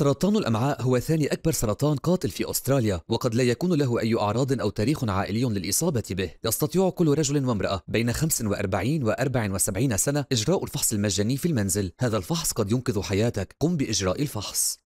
سرطان الأمعاء هو ثاني أكبر سرطان قاتل في أستراليا وقد لا يكون له أي أعراض أو تاريخ عائلي للإصابة به يستطيع كل رجل وامرأة بين 45 و 74 سنة إجراء الفحص المجاني في المنزل هذا الفحص قد ينقذ حياتك قم بإجراء الفحص